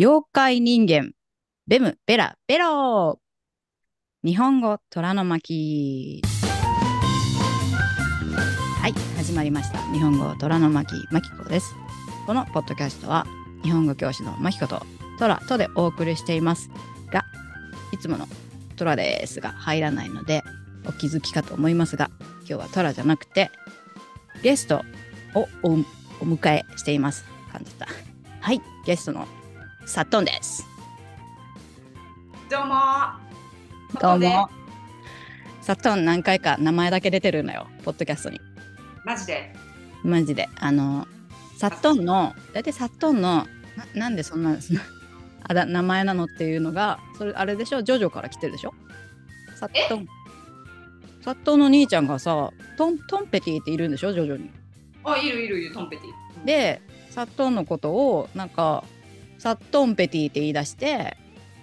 妖怪人間、ベム、ベラ、ベロ日本語虎の巻。はい、始まりました。日本語虎の巻、マキです。このポッドキャストは、日本語教師のマキコと虎とでお送りしていますが、いつもの虎ですが入らないので、お気づきかと思いますが、今日は虎じゃなくて、ゲストをお迎えしています。感じた。はい、ゲストのさっとんです。どうも。どうも。サトン何回か名前だけ出てるのよ、ポッドキャストに。マジでマジで。あの、サトンの、大体サトンのな、なんでそんな あだ名前なのっていうのが、それあれでしょ、ジョジョから来てるでしょ。サトン。サトンの兄ちゃんがさ、トントンペティっているんでしょ、ジョジョに。あ、いるいるいる、トンペティ。で、サトンのことを、なんか、サットンペティって言い出して、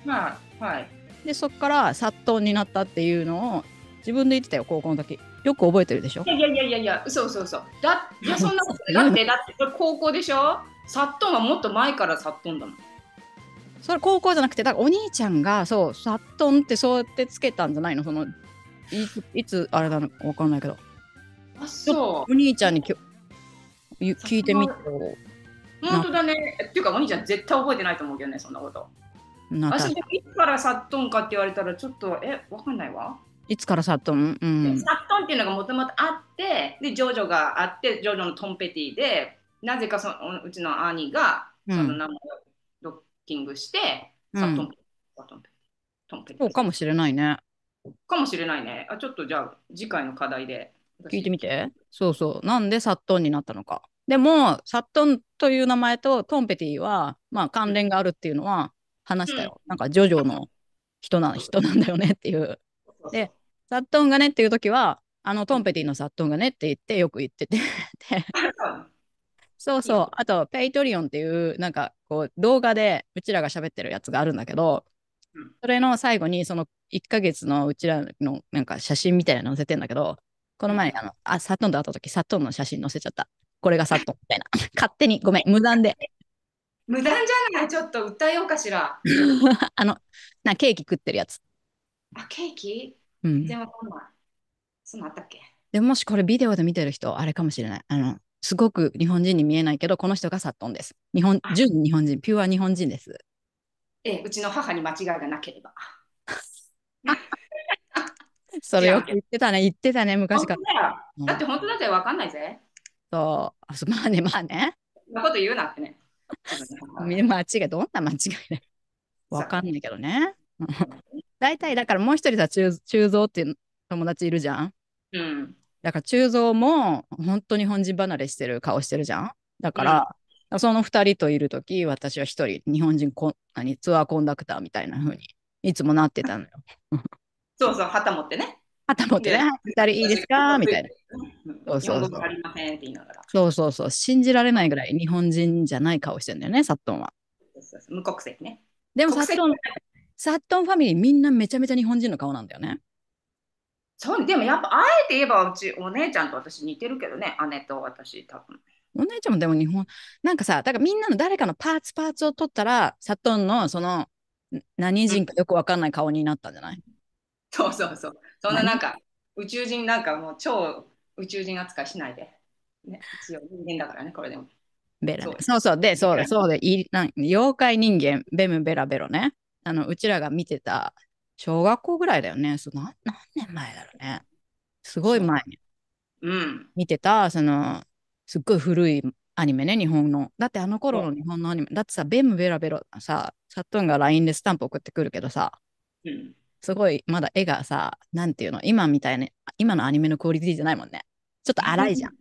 まあはい、でそこからサットンになったっていうのを自分で言ってたよ高校の時よく覚えてるでしょいやいやいやいや嘘嘘嘘だいやそんなことだってだって高校でしょサットンはもっと前からサットンだもんそれ高校じゃなくてだからお兄ちゃんがそうサットンってそうやってつけたんじゃないのそのいついつあれだの分かんないけどあそうお兄ちゃんにき聞いてみて本当だね。っていうか、お兄ちゃん絶対覚えてないと思うけどね、そんなこと。私でいつからサットンかって言われたら、ちょっと、え、わかんないわ。いつからサットン、うん、サットンっていうのがもともとあって、で、ジョジョがあって、ジョジョのトンペティで、なぜかそのうちの兄が、その名前をドッキングして、サットンペティ、そうかもしれないね。かもしれないね。あ、ちょっとじゃあ、次回の課題で。聞いてみて。そうそう。なんでサットンになったのか。でも、サットンという名前とトンペティは、まあ、関連があるっていうのは話したよ。うん、なんか、ジョジョの人な人なんだよねっていう。で、サットンがねっていう時は、あのトンペティのサットンがねって言ってよく言ってて そうそう。あと、ペイトリオンっていう、なんかこう動画でうちらが喋ってるやつがあるんだけど、それの最後にその1ヶ月のうちらのなんか写真みたいなの載せてんだけど、この前あの、あ、サットンと会った時、サットンの写真載せちゃった。これがさっと、みたいな。勝手に、ごめん、無断で。無断じゃないちょっと訴えようかしら。あの、なケーキ食ってるやつ。あ、ケーキうん。でも、んな、そんなあったっけでもしこれビデオで見てる人、あれかもしれない。あの、すごく日本人に見えないけど、この人がサットンです。日本、純日本人、ピュア日本人です。ええ、うちの母に間違いがなければ。それよく言ってたね、言ってたね、昔から。だって本当だって分かんないぜ。と、あそまあね、まあね。そんなこと言うなってね。間違い、どんな間違いだわかんないけどね。大体、だからもう一人さ、中中蔵っていう友達いるじゃん。うん。だから中蔵も本当に本人離れしてる顔してるじゃん。だから、うん、その二人といる時私は一人日本人こ何ツアーコンダクターみたいな風にいつもなってたのよ。そうそう旗持ってね。旗持ってね、二人いいですかみたいな。そうそうそう。そうそうそう。信じられないぐらい日本人じゃない顔してるんだよね、サットンは。無国籍ね。でもサットン、サットンファミリーみんなめちゃめちゃ日本人の顔なんだよね。そうでもやっぱあえて言えばうちお姉ちゃんと私似てるけどね姉と私多分お姉ちゃんもでも日本なんかさだからみんなの誰かのパーツパーツを取ったらサトンのその何人かよくわかんない顔になったんじゃない、そうそうそうそんななんか宇宙人なんかもう超宇宙人扱いしないで、ね、一応人間だからねこれでもベラベラそうそうでそうだそうでいなん妖怪人間ベムベラベロねあのうちらが見てた小学校ぐらいだよねそ何何年前だろうねすごい前に、うん、見てたそのすっごい古いアニメね日本のだってあの頃の日本のアニメだってさベムベラベロさサットンが LINE でスタンプ送ってくるけどさ、うん、すごいまだ絵がさ、なんていうの、今みたいな、今のアニメのクオリティじゃないもんね。ちょっと荒いじゃん。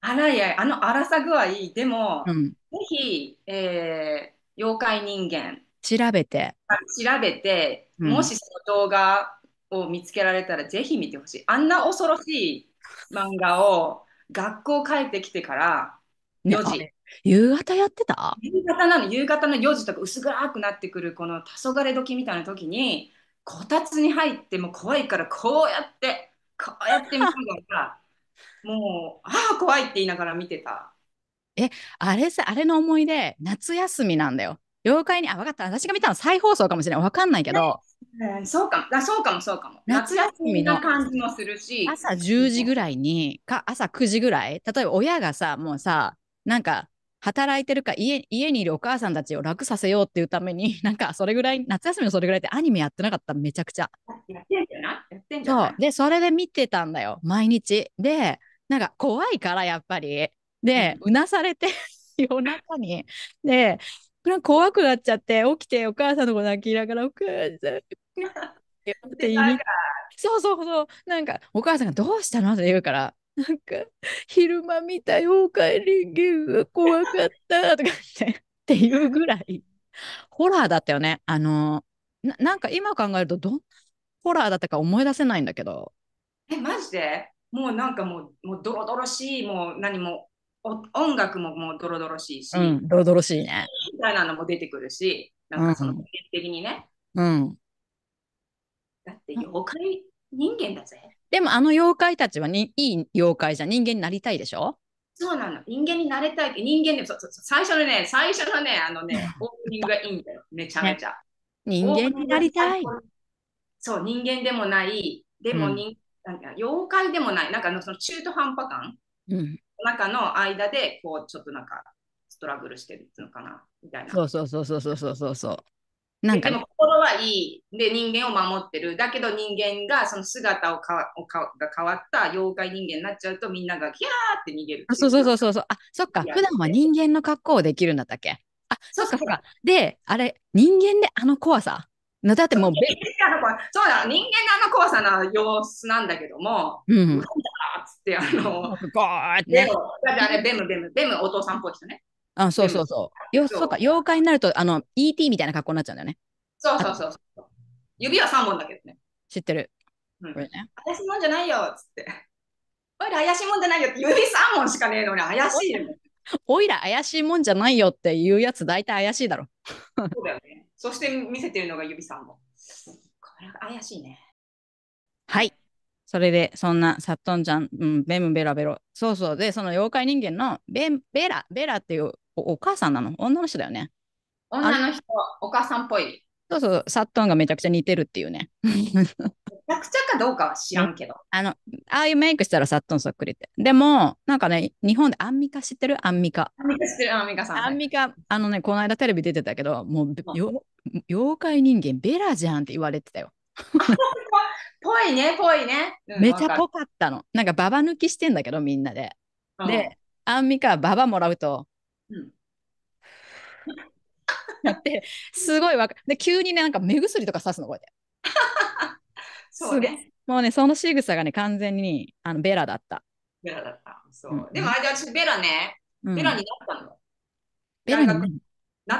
荒、うん、い、あの荒さ具合、でも、うん、ぜひ、えー、妖怪人間。調べて。調べて、うん、もしその動画を見つけられたら、ぜひ見てほしい。あんな恐ろしい漫画を学校帰ってきてから4時。夕方やってた夕方なの夕方の4時とか薄暗くなってくるこの黄昏時みたいな時にこたつに入っても怖いからこうやってこうやって見ながもうああ怖いって言いながら見てた。えあれさあれの思い出夏休みなんだよ。妖怪にあ分かった私が見たの再放送かもしれない分かんないけど、えそうかもあそうかもそうかも夏休みの感じもするし朝10時ぐらいにか朝9時ぐらい例えば親がさもうさなんか働いてるか家家にいるお母さんたちを楽させようっていうために なんかそれぐらい夏休みのそれぐらいってアニメやってなかっためちゃくちゃ。やってんじゃなそうでそれで見てたんだよ毎日。でなんか怖いからやっぱり。で、うなされて 夜中に。で怖くなっちゃって起きてお母さんのこと泣きながら「お母さん」って言そうそうそうなんかお母さんが「どうしたの?」って言うからなんか昼間見た妖怪人間が怖かったとかってっていうぐらいホラーだったよねあのなんか今考えるとどんなホラーだったか思い出せないんだけどえマジでもうなんかもうもうドロドロしいもう何も音楽ももうドロドロしいし、うん、ドロドロしいねみたいなのも出てくるしなんかその的にね、うん、だって妖怪人間だぜ、でもあの妖怪たちはにいい妖怪じゃ人間になりたいでしょそうなの。人間になれたい。人間でそうそうそう、最初のね、最初のね、あのね、オープニングがいいんだよ。めちゃめちゃ。ね、人間になりたい。そう、人間でもない、でも人、うん、妖怪でもない、なんかのその中途半端感、うん、中の間で、こう、ちょっとなんか、ストラブルしてるっていうのかな、みたいな。そうそうそうそうそうそうそう。なんか、ね、でも心はいい。で、人間を守ってる。だけど人間がその姿をかをかが変わった妖怪人間になっちゃうとみんながギャーって逃げるあ。そうそうそうそうそう。あ、そっか。普段は人間の格好をできるんだったっけあ、そっかそっか。で、あれ、人間であの怖さ。だってもう、そうだ、人間のあの怖さの様子なんだけども、うん。っつって、あの、ゴーって、ね。だってあれ、ベムベム、ベムお父さんっぽい人ね。あそうそうそう。よそうか、妖怪になると、あの、ET みたいな格好になっちゃうんだよね。そうそうそう指は3本だけどね。知ってる。うん、これね。怪しいもんじゃないよっつって。おいら怪しいもんじゃないよって指3本しかねえのに怪しいよ、おいら怪しいもんじゃないよっていうやつ大体怪しいだろ。そうだよね。そして見せてるのが指3本。これ怪しいね。はい。それで、そんなサットンちゃん、うん、ベムベラベロ。そうそう。で、その妖怪人間のベベラ、ベラっていうお母さんなの女の人だよね。女の人、お母さんっぽい。そうそう、サットンがめちゃくちゃ似てるっていうね。めちゃくちゃかどうかは知らんけど。あの、ああいうメイクしたらサットンそっくりって。でも、なんかね、日本でアンミカ知ってるアンミカ。アンミカ知ってるアンミカさん、ね。アンミカ、あのね、この間テレビ出てたけど、もう、妖怪人間ベラじゃんって言われてたよ。ぽいね、ぽいね。うん、めちゃぽかったの。なんかババ抜きしてんだけど、みんなで。で、アンミカはババもらうと、なって、すごいわかで、急にね、なんか目薬とかさすの、こうやって。そうね。もうね、その仕草がね、完全にあのベラだった。ベラだった。そう。うん、でも、あれ私、ベラね、ベラになったの。ベラになっ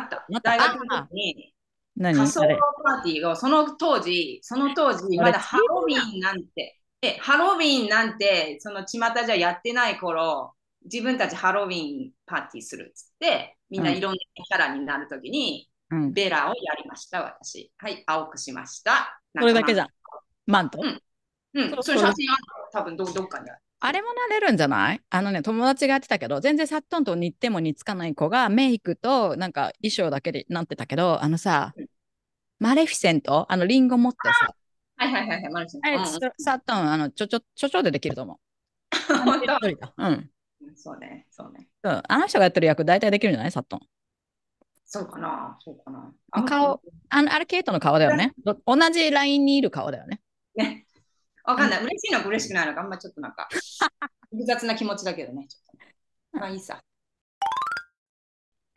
た。なった。大学に。仮想パーティーをその当時、その当時、まだハロウィンなんて、え、ハロウィンなんて、その巷じゃやってない頃、自分たちハロウィンパーティーするっつって、みんないろんなキャラになるときに、うん、ベラをやりました、私。はい、青くしました。それだけじゃん。マント。うん。うん、そういう写真は多分どどっかにある。あれもなれるんじゃないあのね、友達がやってたけど、全然さっとんと似ても似つかない子が、メイクとなんか衣装だけでなってたけど、あのさ、うん、マレフィセント、あのリンゴ持ってさ。はいはいはいはい、マレフィセント。あれ、うん、あの、ちょちょ、ちょちょでできると思う。う ん、うん。そうね、そうね。うん、あの人がやってる役、大体できるんじゃないサットン。そうかな、そうかな。あ顔あの、あれ、ケイトの顔だよね。同じラインにいる顔だよね。ね。わかんない。嬉しいのか嬉しくないのか、あんまちょっとなんか、複雑な気持ちだけどね。ちょっとまあいいさ。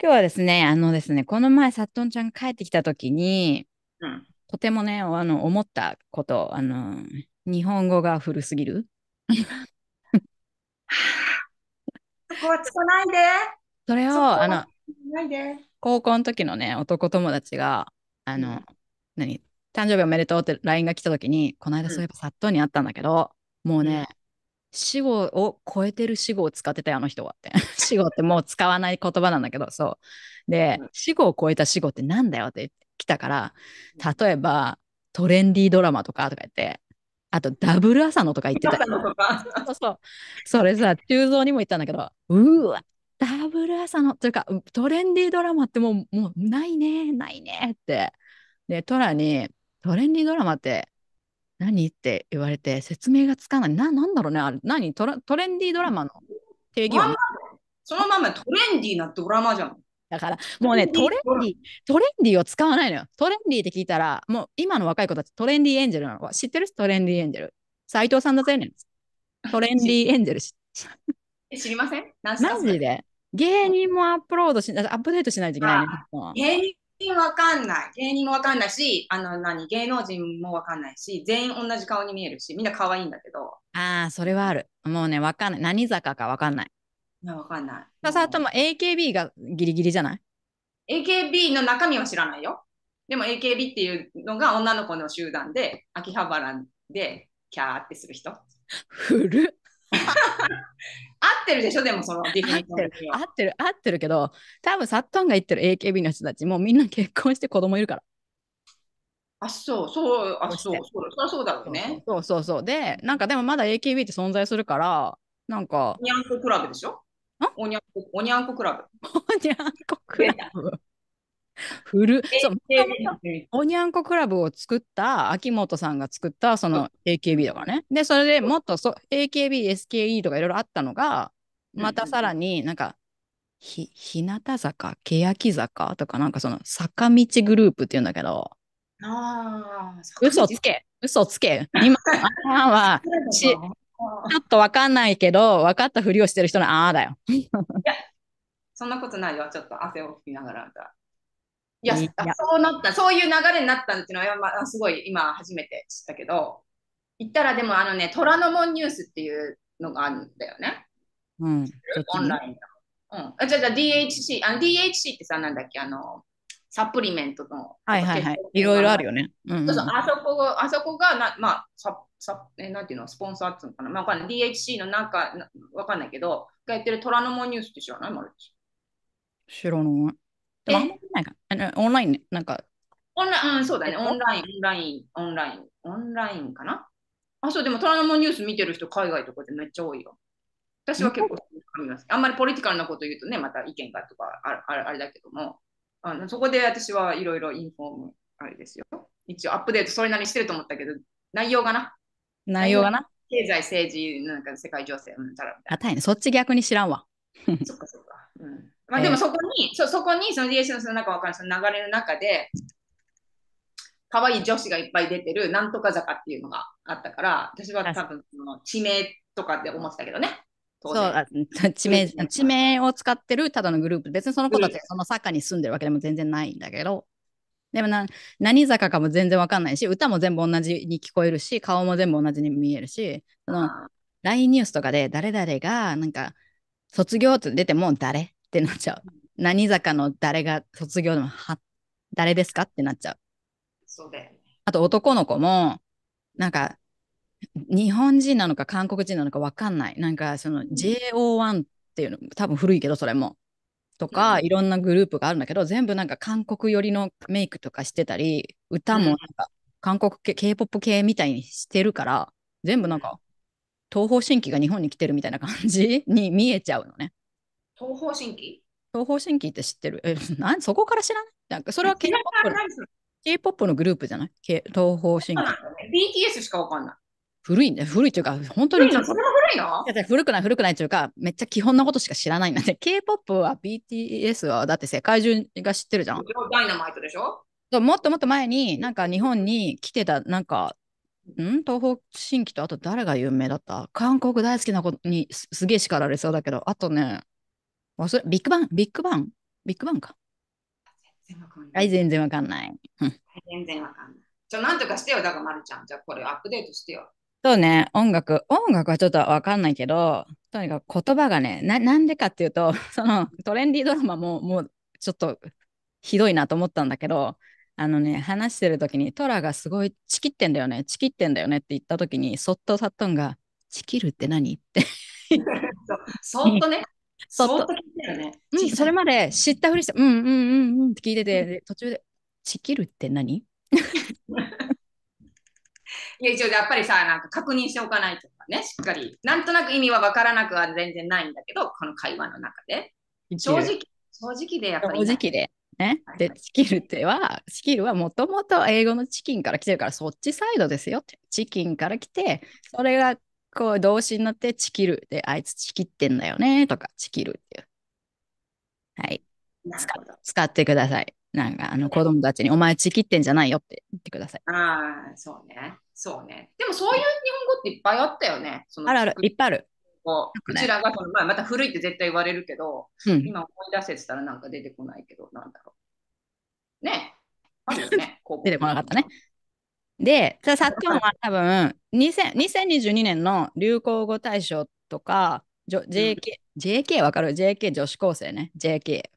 今日はですね、あのですね、この前、さっとんちゃんが帰ってきたときに、うん、とてもね、あの思ったこと、あの、日本語が古すぎる。こうつかないで。それを、あの、高校の時のね、男友達が、あの、うん、何、誕生日おめでとうって LINE が来た時に、この間そういえばさっとにあったんだけど、うん、もうね、死語を超えてる死語を使ってたよ、あの人はって。死語ってもう使わない言葉なんだけど、そう。で、うん、死語を超えた死語ってなんだよって来たから、例えば、トレンディードラマとかとか言って、あとダブル朝のとか言ってた。そうそう。それさ、中蔵にも言ったんだけど、うわ、ダブル朝のというか、トレンディードラマってもう、もうないね、ないねって。で、トラに、トレンディードラマって何って言われて、説明がつかない。な、なんだろうね、あれ、何トラトレンディードラマの定義は。そのままトレンディなドラマじゃん。だからもうねトレンディトレンディを使わないのよトレンディって聞いたらもう今の若い子たちトレンディエンジェルなの知ってるトレンディエンジェル斎藤さんだぜねトレンディエンジェル 知りませんマジで芸人もアップロードしアップデートしないといけない、ね、芸人わかんない芸人もわかんないしあの何芸能人もわかんないし全員同じ顔に見えるしみんな可愛いんだけどああそれはあるもうねわかんない何坂かわかんないいや、わかんない。ださあとも AKB がギリギリじゃない AKB の中身は知らないよ。でも AKB っていうのが女の子の集団で、秋葉原でキャーってする人。古っ 合ってるでしょでもそのディフェンス合ってる合ってるけど多分サットンが言ってる AKB の人たちもみんな結婚して子供いるからあそうそうあそうそうそうだろうねそうそうそうでなんかでもまだ AKB って存在するからなんかニャンコクラブでしょおにゃんこ、おにゃんこクラブ。おにゃんこクラブ。古そうおにゃんこクラブを作った秋元さんが作ったその AKB とかね。でそれでもっとそ AKB、SKE とかいろいろあったのがまたさらになんか、ひ日向坂、欅坂とかなんかその坂道グループっていうんだけど。ああ、嘘つけ嘘つけ今は しちょっと分かんないけど、分かったふりをしてる人のああだよ。いや、そんなことないよ。ちょっと汗を拭きながらいや、そうなった、そういう流れになったっていうのは、まあ、すごい今初めて知ったけど、言ったらでもあのね、虎ノ門ニュースっていうのがあるんだよね。うん。オンラインの。うん。あじゃあ、じゃ DHC、あ DHC ってさ、なんだっけ、あの、サプリメントの。はいはいはい。いろいろあるよね。うん、うん、そうそう、あそこ、あそこがな、まあ、さえなんていうの、スポンサーってうのかな、まあ、かんない。DHC のなんか、わかんないけど、がやってる虎ノ門ニュースって知らないマルチ。知らない。でも、なんかあオンライン、なんか。オンライン、うん、そうだね。オンライン、オンライン、オンライン、オンラインかな。あ、そう、でも虎ノ門ニュース見てる人、海外とかでめっちゃ多いよ。私は結構見ます。あんまりポリティカルなこと言うとね、また意見がとかああれだけども、あのそこで私はいろいろインフォーム、あれですよ。一応アップデートそれなりにしてると思ったけど、内容がな、内容がな。経済、政治、なんか世界情勢、うんたらみたいあ、ね。そっち逆に知らんわ。そっかそっか。うん。まあでもそこに、そそこに、その d s の中わかるその流れの中で、可愛い女子がいっぱい出てる、なんとか坂っていうのがあったから、私は多分その地名とかって思ってたけどね。そうあ地名、地名を使ってるただのグループ。別にその子たちがその坂に住んでるわけでも全然ないんだけど、でもな何坂かも全然わかんないし歌も全部同じに聞こえるし顔も全部同じに見えるしその LINE ニュースとかで誰々がなんか卒業って出ても誰ってなっちゃう。何坂の誰が卒業でもは誰ですかってなっちゃう。そうだよね、あと男の子もなんか日本人なのか韓国人なのかわかんない。なんかその JO1 っていうの多分古いけどそれも。とか、うん、いろんなグループがあるんだけど、全部なんか韓国寄りのメイクとかしてたり、歌もなんか韓国系、K-POP 系みたいにしてるから、全部なんか東方神起が日本に来てるみたいな感じ に見えちゃうのね。東方神起東方神起って知ってるえなんそこから知らないなんかそれは K-POP の K-POP のグループじゃない、K、東方神起。BTS しかわかんない。古いね、古いというか、本当に。古いのそれも古いのいや古くない、古くないというか、めっちゃ基本のことしか知らないんだね。K-POP は BTS はだって世界中が知ってるじゃん。ダイナマイトでしょもっともっと前に、なんか日本に来てた、なんか、ん東方新規とあと誰が有名だった韓国大好きな子にすげえ叱られそうだけど、あとね、忘れ、ビッグバン、ビッグバン、ビッグバンか。全然わかんない。全然わかんない。全然わかんない。ちょ、なんとかしてよ、だからまるちゃん。じゃあこれアップデートしてよ。そうね、音楽、音楽はちょっとわかんないけど、とにかく言葉がね、ななんでかっていうと、そのトレンディードラマももうちょっとひどいなと思ったんだけど、あのね、話してる時にトラがすごいチキってんだよね、チキってんだよねって言った時に、そっとサットンが、チキるって何って そ。っとね。そっと聞いるね、うん。それまで知ったふりして、うんうんうんうんって聞いてて、途中で、チキるって何いや、一応やっぱりさ、なんか確認しておかないとかね、しっかり。なんとなく意味は分からなくは全然ないんだけど、この会話の中で。正直、正直でやっぱり。正直で。ね、でチキルってはチキルはもともと英語のチキンから来てるからそっちサイドですよってチキンから来てそれがこう動詞になってチキルであいつチキってんだよねとかチキルっていうはい使ってくださいなんかあの子供たちにお前チキってんじゃないよって言ってくださいああそうねそうね。でもそういう日本語っていっぱいあったよね。そのあるある、いっぱいある。こう、ね、ちらがその、まあ、また古いって絶対言われるけど、うん、今思い出せてたらなんか出てこないけど、なんだろう。ねあるよね。出てこなかったね。で、さっきのは多分2000 2022年の流行語大賞とか、JK、JK わかる ?JK 女子高生ね。JK。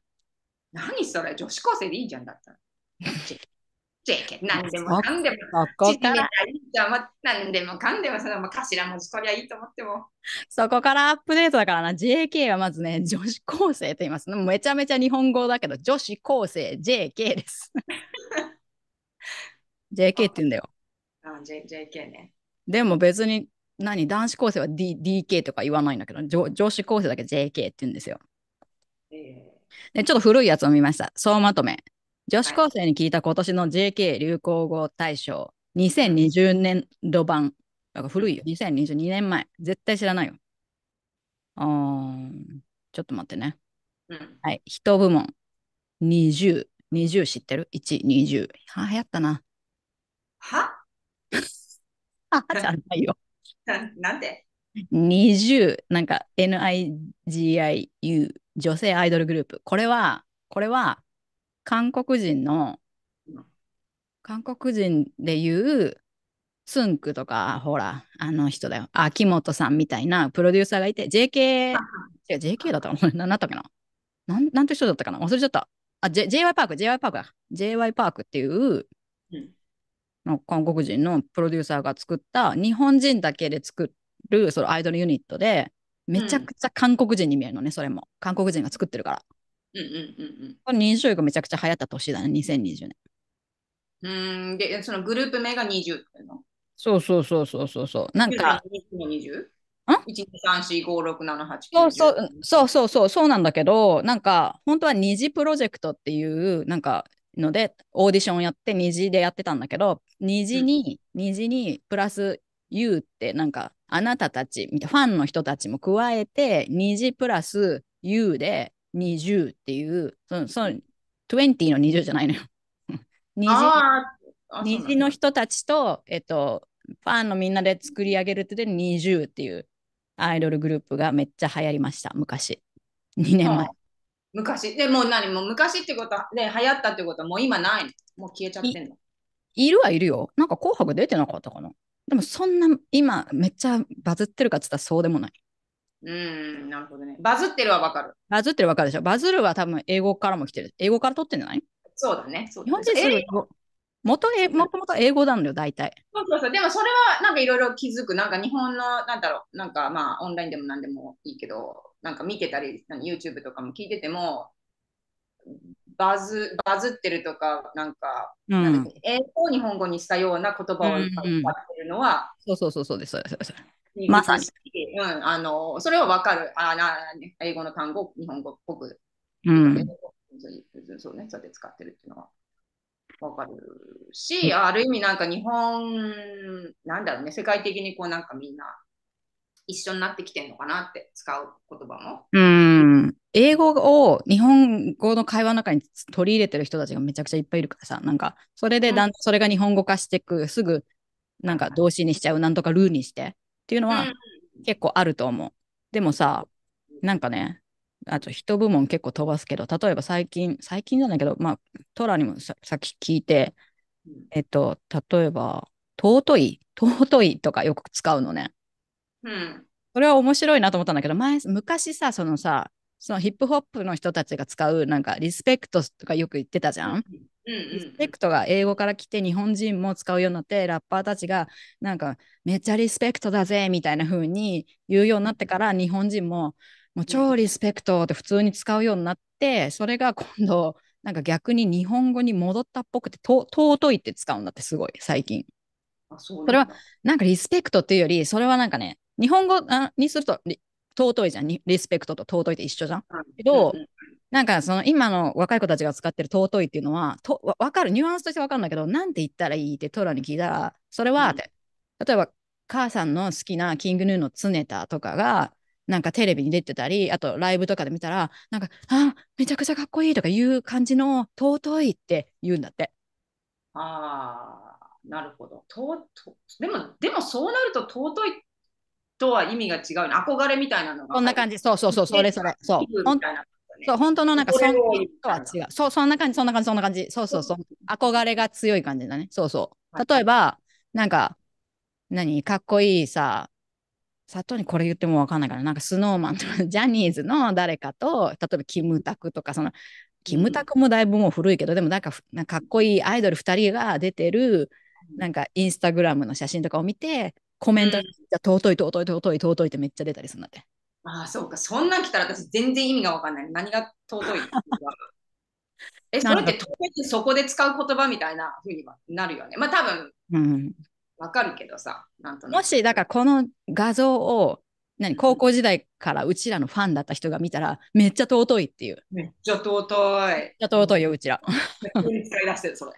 何それ女子高生でいいじゃんだったら。JK、何でもかんでも、縮めたいと思何でもかんでも、その頭文字取りゃいいと思っても。そこからアップデートだからな、JK はまずね、女子高生と言います、めちゃめちゃ日本語だけど、女子高生 JK です。JK って言うんだよ。あ、J、JK ね。でも別に、何、男子高生は、D、DK とか言わないんだけど、女女子高生だけ JK って言うんですよ。えー、でちょっと古いやつを見ました。総まとめ。女子高生に聞いた今年の JK 流行語大賞2020年度版。んか古いよ。2022年前。絶対知らないよ。ちょっと待ってね。うん、はい。人部門。20。20知ってる ?1、20。は流行ったな。は あ、じゃないよ。なんで ?20。なんか NIGIU。女性アイドルグループ。これは、これは、韓国人の、韓国人で言う、スンクとか、ほら、あの人だよ。秋元さんみたいなプロデューサーがいて、JK、違う、JK だったの何だっけななん、なんて人だったかな忘れちゃった。あ、J、JY パーク、JY パークだ。JY パークっていう、の韓国人のプロデューサーが作った、日本人だけで作る、そのアイドルユニットで、めちゃくちゃ韓国人に見えるのね、それも。韓国人が作ってるから。うんうんうんうん。この認証がめちゃくちゃ流行った年だね、2020年。うんで、そのグループ名が20っての。そうそうそうそうそうそう。なんか。2う1,2,3,4,5,6,7,8そうそうそうそうそうそうなんだけどなんか本当は二次プロジェクトっていうなんかのでオーディションやって二次でやってたんだけど二次に、うん、二次にプラス U ってなんかあなたたちファンの人たちも加えて二次プラス U で20っていう、そのその20の20じゃないのよ。虹 の人たちと、えっと、ファンのみんなで作り上げるってで20っていうアイドルグループがめっちゃ流行りました、昔。2年前。昔でも何も昔ってことで流行ったってことはもう今ないのもう消えちゃってんのいるはいるよ。なんか紅白出てなかったかな。でもそんな今めっちゃバズってるかっつったらそうでもない。うん、なるほどね。バズってるはわかる。バズってるわかるでしょ。バズるは多分英語からも来てる。英語から取ってんじゃないそうだね。そうだね日本人す英語。もともと英語なのよ、大体。そうそうそう。でもそれはなんかいろいろ気づく。なんか日本の、なんだろう、なんかまあオンラインでも何でもいいけど、なんか見てたり、YouTube とかも聞いてても、バズバズってるとか、なんか、うん、英語を日本語にしたような言葉を使ってるのは、うんうん、そうそうそうそうです、そうです。まさに。うん、あの、それはわかる。あな英語の単語、日本語っぽく。うん。そうね、そうやって使ってるっていうのは。わかるし、ある意味なんか日本、なんだろうね、世界的にこうなんかみんな一緒になってきてるのかなって使う言葉も。うん。英語を日本語の会話の中に取り入れてる人たちがめちゃくちゃいっぱいいるからさ、なんかそれでだん、うん、それが日本語化していく、すぐなんか動詞にしちゃう、なんとかルーにして、っていうのは結構あると思う。でもさ、なんかね、あと一部門結構飛ばすけど、例えば最近、最近じゃないけど、まあ、トラにもさっき聞いて、えっと、例えば、尊い、尊いとかよく使うのね。うん。それは面白いなと思ったんだけど、前、昔さ、そのさ、そのヒップホップの人たちが使う、なんか、リスペクトとかよく言ってたじゃん。リスペクトが英語から来て日本人も使うようになってラッパーたちがなんかめっちゃリスペクトだぜみたいな風に言うようになってから日本人ももう超リスペクトって普通に使うようになってそれが今度なんか逆に日本語に戻ったっぽくて尊いって使うんだってすごい最近。それはなんかリスペクトっていうよりそれはなんかね日本語にすると尊いじゃんリスペクトと尊いって一緒じゃん。けど、うんうんなんかその今の若い子たちが使ってる尊いっていうのは、とわかる、ニュアンスとしてわかるんだけど、なんて言ったらいいってトラに聞いたら、それはって、うん、例えば母さんの好きなキングヌーの常田とかが、なんかテレビに出てたり、あとライブとかで見たら、なんか、あ、めちゃくちゃかっこいいとかいう感じの尊いって言うんだって。ああ、なるほど。ととでも、でもそうなると尊いとは意味が違う、憧れみたいなのが。こんな感じ、そうそうそう、それそれ。そう。みたいなね。そう、本当のなんか、そんとは違う。そう、そんな感じ、そんな感じ、そんな感じ。そうそうそう。憧れが強い感じだね。そうそう。例えば、なんか、何、かっこいいさ、さとにこれ言ってもわかんないから、なんかスノーマンとか、ジャニーズの誰かと、例えばキムタクとか、その、キムタクもだいぶもう古いけど、でもなんか、なんかかっこいいアイドル2人が出てる、なんかインスタグラムの写真とかを見て、コメントが、うん、尊い尊い尊い尊いってめっちゃ出たりするんだって。ああ、そうか。そんなん来たら私全然意味がわかんない。何が尊い え、それって特別そこで使う言葉みたいなふうにはなるよね。まあ多分、うん、わかるけどさ、なんとなもし、だからこの画像を何高校時代からうちらのファンだった人が見たら、めっちゃ尊いっていう。めっちゃ尊い。めっちゃ尊いよ、うちら。急に使い出してる、それ。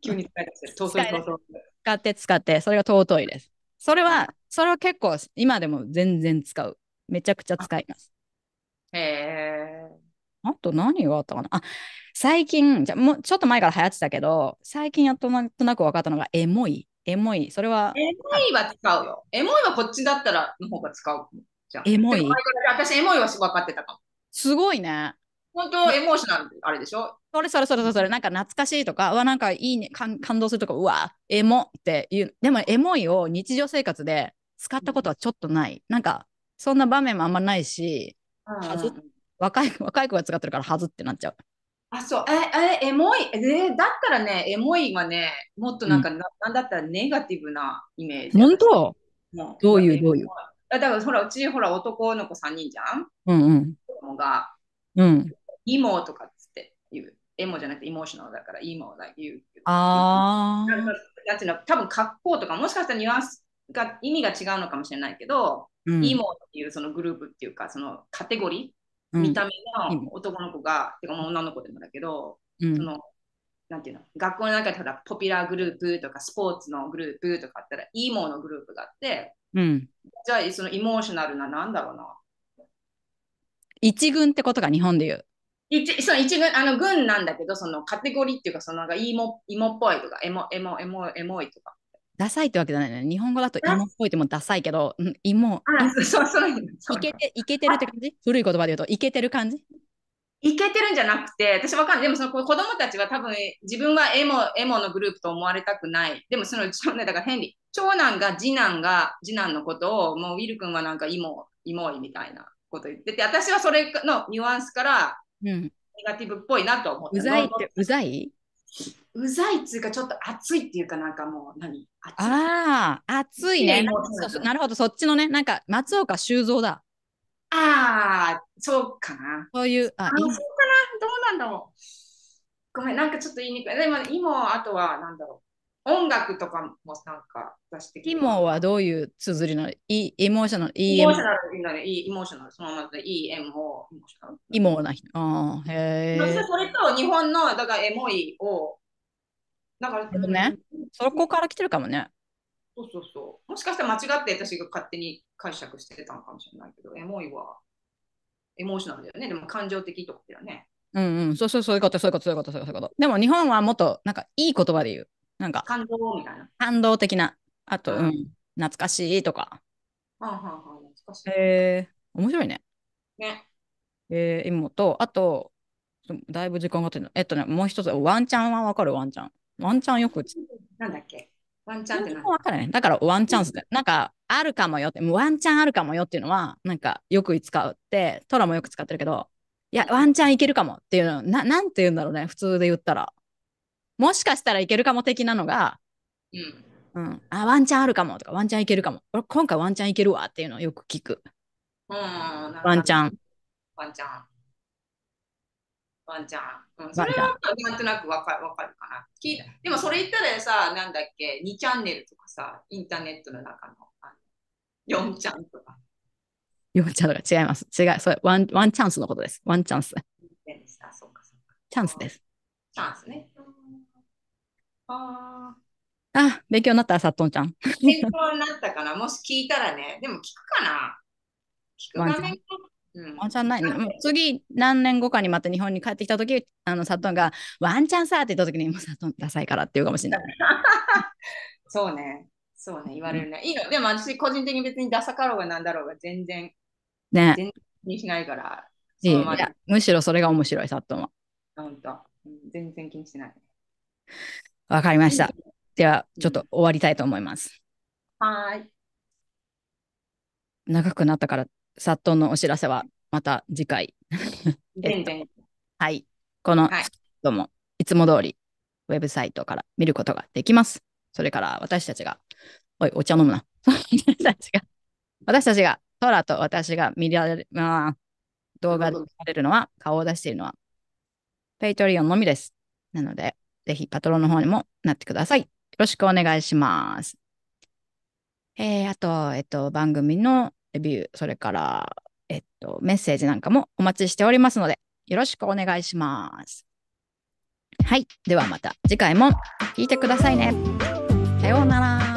急に使い出してる。尊い、尊い。使って、使って、それが尊いです。それは、それは結構今でも全然使う。めちゃくちゃ使います。へえ。あと何があったかなあ、最近、じゃもうちょっと前から流行ってたけど、最近やっとなんとなく分かったのが、エモい。エモい。それは。エモいは使うよ。エモいはこっちだったらの方が使う。じゃエモい。私、エモいは分かってたかも。すごいね。本当、エモーショナル、あれでしょそれそれそれそれ、なんか懐かしいとか、うわ、なんかいいね、感動するとか、うわ、エモっていう。でも、エモいを日常生活で使ったことはちょっとない。なんか、そんな場面もあんまないし、はず若い 若い子が使ってるからはずってなっちゃう。あ、そう、え、え、エモい、えだったらね、エモいはね、もっとなんか、うん、なんだったらネガティブなイメージ。本当どういうどういうだからほら、うちほら男の子3人じゃんうんうん。子供が、うん。イモとかっつって言う。エモじゃなくてイモーショナルだからイモだ言う。ああ。多分格好とかもしかしたらニュアンスが意味が違うのかもしれないけど、うん、イモっていうそのグループっていうか、そのカテゴリー、見た目の男の子が、てか女の子でもだけど、その、なんていうの、学校の中でただポピュラーグループとか、スポーツのグループとかあったら、イモのグループがあって、じゃあそのイモーショナルな、なんだろうな。一軍ってことが日本で言う。一その一軍あの軍なんだけど、そのカテゴリーっていうか、そのなんかイモイモっぽいとか、エモエモエモエモいとか、ダサいってわけじゃないの日本語だと芋っぽいってもダサいけど、うん、芋。あ、そうそう。いけて、いけてるって感じ古い言葉で言うと、いけてる感じいけてるんじゃなくて、私わかんない。でもその子供たちは多分自分はエモ、エモのグループと思われたくない。でもそのうね、だからヘンリー、長男が次男が次男のことを、もうウィル君はなんかイモ、イモいみたいなこと言ってて、私はそれのニュアンスから、うん、ネガティブっぽいなと思って。うざいって、うざいうざいっつうかちょっと熱いっていうかなんかもう何ああ熱いねなるほどそっちのねなんか松岡修造だああそうかなそういうああそうかなどうなんだろうごめんなんかちょっと言いにくいでも今あとはなんだろう。音楽とかもなんか出してきて。イモはどういう綴りなのイエモーショナル。イエモーショナル。イエモーショナル。そのままで EMO。イモーな人。ああ、へえ。それと日本のだからエモいを。だから、ね、そこから来てるかもね。そうそうそう。もしかしたら間違って私が勝手に解釈してたのかもしれないけど、エモいはエモーショナルだよね。でも感情的とかだよね。うんうん。そうそう、そういうこと、そういうこと、そういうこと、そういうこと。でも日本はもっとなんかいい言葉で言う。なんか感動みたいな。感動的な。あと、うん、懐かしいとか。はあはあ、懐かしい。えー、面白いね。ね。えー、今と、あと、だいぶ時間が経ってるえっとね、もう一つ、ワンチャンはわかる、ワンチャン。ワンチャンよく。なんだっけワンチャンって何わからない。だからワンチャンスで。なんか、あるかもよって、ワンチャンあるかもよっていうのは、なんか、よく使うって、トラもよく使ってるけど、いや、ワンチャンいけるかもっていうのは、ななんて言うんだろうね、普通で言ったら。もしかしたらいけるかも的なのが、うん、うん、あ、ワンチャンあるかもとか、ワンチャンいけるかも。俺、今回ワンチャンいけるわっていうのをよく聞く。うん、ワンチャン。ワンチャン。ワンチャン。うん、それはなんとなくわかかるかな。聞いたでもそれ言ったらさ、なんだっけ、2チャンネルとかさ、インターネットの中のの4チャンとか。4チャンとか違います。違う、それワンワンチャンスのことです。ワンチャンス。チャンスです。チャンスね。ああ、勉強になったら、さっとんちゃん。勉強になったかな。もし聞いたらね。でも聞くかな。聞くかワンチャンない次、何年後かにまた日本に帰ってきたとき、あの、サトンが、ワンチャンさって言ったときに、もうサトンダサいからって言うかもしれない。そうね。そうね。言われるね。いいの。でも私、個人的に別にダサかろうがなんだろうが、全然、ね。全然気にしないから。いいむしろそれが面白い、サトンは。本当。全然気にしない。わかりました。では、ちょっと終わりたいと思います。はい。長くなったから、さっとのお知らせはまた次回。えっと、はい。この、どうも、いつも通り、ウェブサイトから見ることができます。それから私たちが、おい、お茶飲むな。私たちが、私たちが、トラと私が見られる、まあ、動画で見られるのは、顔を出しているのは、ペイトリオンのみです。なので、ぜひパトロンの方にもなってください。よろしくお願いします。えー、あと、えっと、番組のレビュー、それから、えっと、メッセージなんかもお待ちしておりますので、よろしくお願いします。はい。ではまた次回も聞いてくださいね。さようなら。